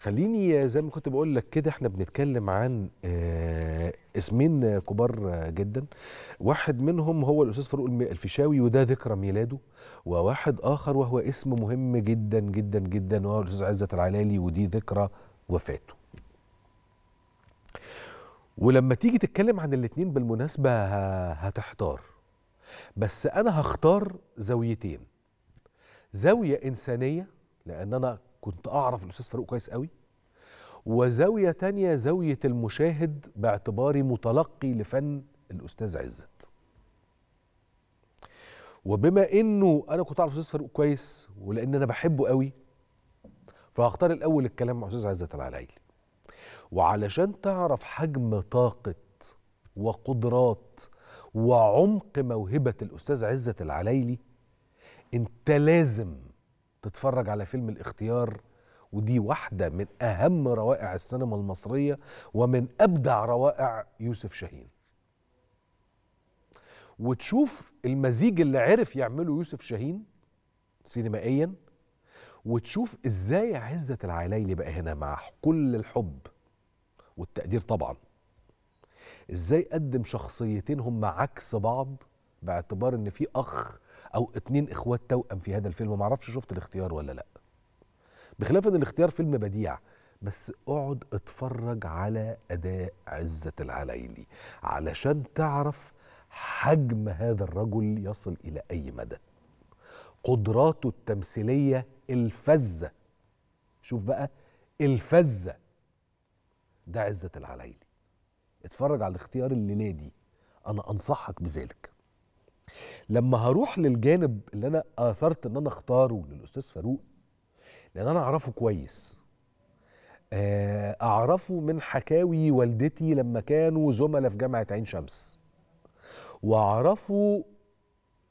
خليني زي ما كنت بقول لك كده احنا بنتكلم عن آه، اسمين كبار جدا واحد منهم هو الاستاذ فاروق الفيشاوي وده ذكرى ميلاده وواحد اخر وهو اسم مهم جدا جدا جدا وهو الاستاذ عزت العلالي ودي ذكرى وفاته ولما تيجي تتكلم عن الاثنين بالمناسبة هتحتار بس أنا هختار زاويتين زاوية إنسانية لأن أنا كنت اعرف الاستاذ فاروق كويس قوي وزاويه تانية زاويه المشاهد باعتباري متلقي لفن الاستاذ عزت وبما انه انا كنت اعرف الاستاذ فاروق كويس ولان انا بحبه قوي فهختار الاول الكلام مع الاستاذ عزت العلايلي وعلشان تعرف حجم طاقه وقدرات وعمق موهبه الاستاذ عزت العلايلي انت لازم تتفرج على فيلم الاختيار ودي واحدة من أهم روائع السينما المصرية ومن أبدع روائع يوسف شاهين وتشوف المزيج اللي عرف يعمله يوسف شاهين سينمائيا وتشوف ازاي عزة العلايلي بقى هنا مع كل الحب والتقدير طبعا ازاي قدم شخصيتين هم عكس بعض باعتبار ان في اخ او اتنين اخوات توأم في هذا الفيلم ما اعرفش شفت الاختيار ولا لا بخلاف ان الاختيار فيلم بديع بس اقعد اتفرج على اداء عزة العلايلي علشان تعرف حجم هذا الرجل يصل الى اي مدى قدراته التمثيلية الفزة شوف بقى الفزة ده عزة العلايلي اتفرج على الاختيار الليلة دي انا انصحك بذلك لما هروح للجانب اللي انا اثرت ان انا اختاره للاستاذ فاروق لان انا اعرفه كويس آه، اعرفه من حكاوي والدتي لما كانوا زملاء في جامعه عين شمس واعرفه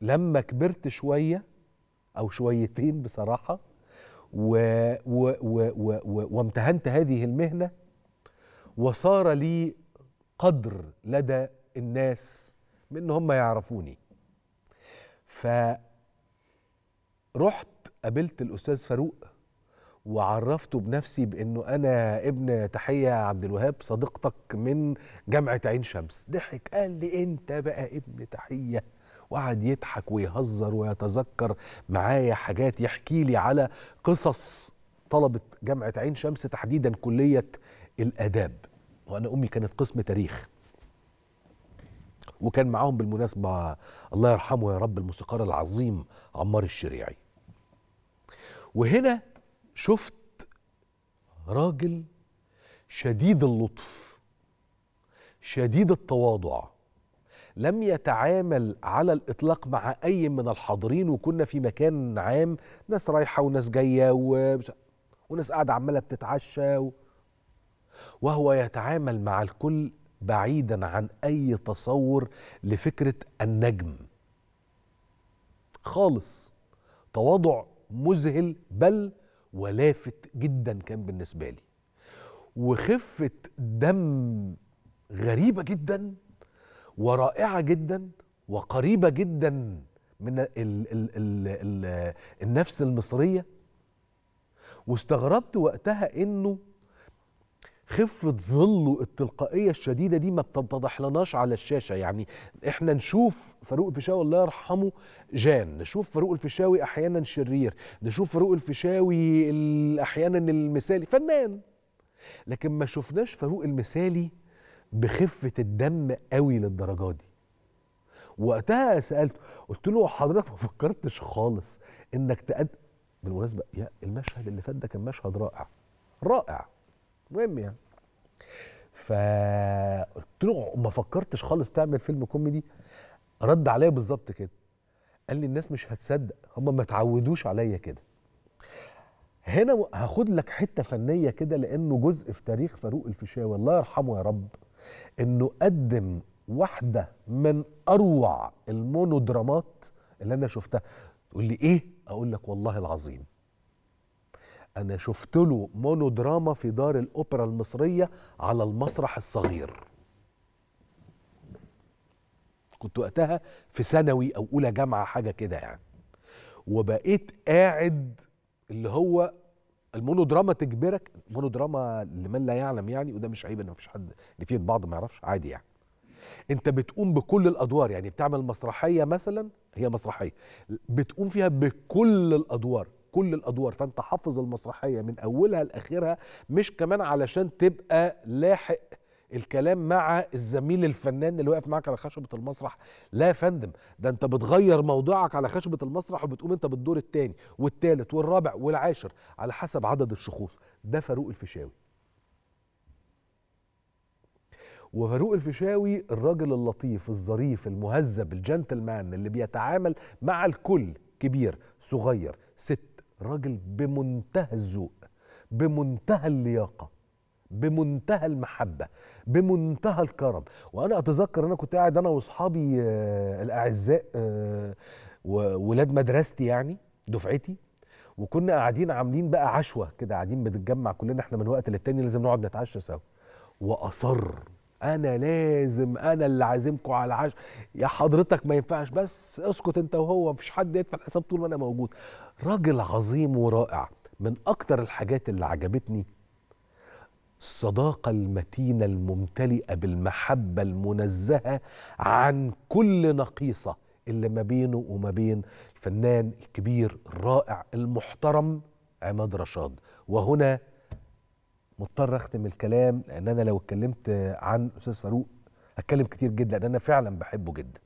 لما كبرت شويه او شويتين بصراحه و و و و و وامتهنت هذه المهنه وصار لي قدر لدى الناس من هم يعرفوني فرحت قابلت الاستاذ فاروق وعرفته بنفسي بانه انا ابن تحيه عبد الوهاب صديقتك من جامعه عين شمس ضحك قال لي انت بقى ابن تحيه وقعد يضحك ويهزر ويتذكر معايا حاجات يحكي لي على قصص طلبه جامعه عين شمس تحديدا كليه الاداب وانا امي كانت قسم تاريخ وكان معاهم بالمناسبة الله يرحمه يا رب الموسيقار العظيم عمار الشريعي وهنا شفت راجل شديد اللطف شديد التواضع لم يتعامل على الاطلاق مع اي من الحاضرين وكنا في مكان عام ناس رايحه وناس جايه و... وناس قاعده عماله بتتعشى و... وهو يتعامل مع الكل بعيدا عن اي تصور لفكره النجم خالص تواضع مذهل بل ولافت جدا كان بالنسبه لي وخفه دم غريبه جدا ورائعه جدا وقريبه جدا من الـ الـ الـ الـ النفس المصريه واستغربت وقتها انه خفه ظله التلقائيه الشديده دي ما بتتضح لناش على الشاشه يعني احنا نشوف فاروق الفيشاوي الله يرحمه جان نشوف فاروق الفيشاوي احيانا شرير نشوف فاروق الفيشاوي احيانا المثالي فنان لكن ما شفناش فاروق المثالي بخفه الدم قوي للدرجه دي وقتها سالته قلت له حضرتك ما فكرتش خالص انك تقدم بالمناسبه يا المشهد اللي فات ده كان مشهد رائع رائع مهم يعني فقلت له ما فكرتش خالص تعمل فيلم كوميدي رد عليا بالظبط كده قال لي الناس مش هتصدق هم ما اتعودوش عليا كده هنا هاخد لك حته فنيه كده لانه جزء في تاريخ فاروق الفيشاوي الله يرحمه يا رب انه قدم واحده من اروع المونودرامات اللي انا شفتها تقول لي ايه اقول لك والله العظيم انا شفت له مونودراما في دار الاوبرا المصريه على المسرح الصغير كنت وقتها في ثانوي او اولى جامعه حاجه كده يعني وبقيت قاعد اللي هو المونودراما تجبرك مونودراما لمن لا يعلم يعني وده مش عيب ان مفيش حد اللي فيه البعض ما يعرفش عادي يعني انت بتقوم بكل الادوار يعني بتعمل مسرحيه مثلا هي مسرحيه بتقوم فيها بكل الادوار كل الادوار فانت حافظ المسرحيه من اولها لاخرها مش كمان علشان تبقى لاحق الكلام مع الزميل الفنان اللي واقف معاك على خشبه المسرح لا يا فندم ده انت بتغير موضوعك على خشبه المسرح وبتقوم انت بالدور الثاني والثالث والرابع والعاشر على حسب عدد الشخوص ده فاروق الفيشاوي وفاروق الفيشاوي الراجل اللطيف الظريف المهذب الجنتلمان اللي بيتعامل مع الكل كبير صغير ست راجل بمنتهى الذوق بمنتهى اللياقه بمنتهى المحبه بمنتهى الكرم وانا اتذكر انا كنت قاعد انا واصحابي آه، الاعزاء آه، وولاد مدرستي يعني دفعتي وكنا قاعدين عاملين بقى عشوه كده قاعدين بنتجمع كلنا احنا من وقت للتاني لازم نقعد نتعشى سوا واصر انا لازم انا اللي عازمكم على العشاء يا حضرتك ما ينفعش بس اسكت انت وهو مفيش حد يدفع الحساب طول ما انا موجود راجل عظيم ورائع من اكتر الحاجات اللي عجبتني الصداقة المتينة الممتلئة بالمحبة المنزهة عن كل نقيصة اللي ما بينه وما بين الفنان الكبير الرائع المحترم عماد رشاد وهنا مضطر اختم الكلام لان انا لو اتكلمت عن استاذ فاروق هتكلم كتير جدا لان انا فعلا بحبه جدا